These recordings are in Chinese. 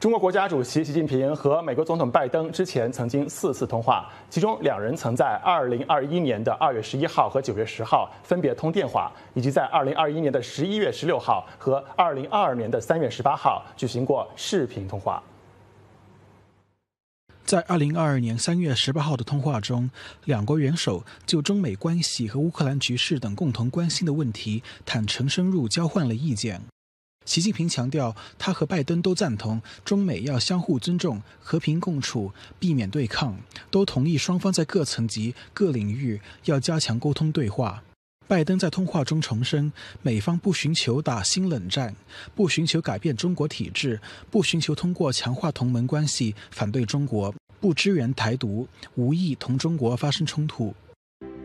中国国家主席习近平和美国总统拜登之前曾经四次通话，其中两人曾在2021年的2月11号和9月10号分别通电话，以及在2021年的11月16号和2022年的3月18号举行过视频通话。在2022年3月18号的通话中，两国元首就中美关系和乌克兰局势等共同关心的问题坦诚深入交换了意见。习近平强调，他和拜登都赞同中美要相互尊重、和平共处、避免对抗，都同意双方在各层级、各领域要加强沟通对话。拜登在通话中重申，美方不寻求打新冷战，不寻求改变中国体制，不寻求通过强化同盟关系反对中国，不支援台独，无意同中国发生冲突。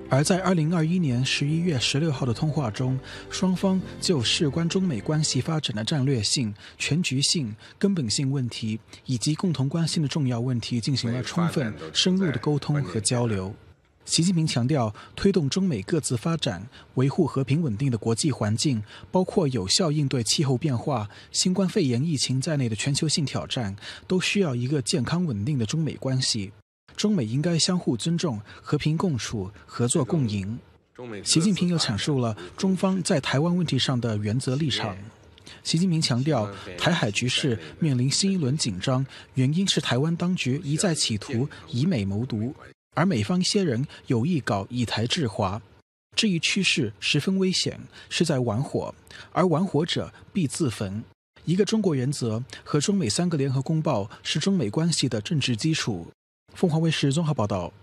而在二零二一年十一月十六号的通话中，双方就事关中美关系发展的战略性、全局性、根本性问题，以及共同关心的重要问题，进行了充分、深入的沟通和交流。习近平强调，推动中美各自发展、维护和平稳定的国际环境，包括有效应对气候变化、新冠肺炎疫情在内的全球性挑战，都需要一个健康稳定的中美关系。中美应该相互尊重、和平共处、合作共赢。习近平又阐述了中方在台湾问题上的原则立场。习近平强调，台海局势面临新一轮紧张，原因是台湾当局一再企图以美谋独，而美方一些人有意搞以台制华，这一趋势十分危险，是在玩火，而玩火者必自焚。一个中国原则和中美三个联合公报是中美关系的政治基础。凤凰卫视综合报道。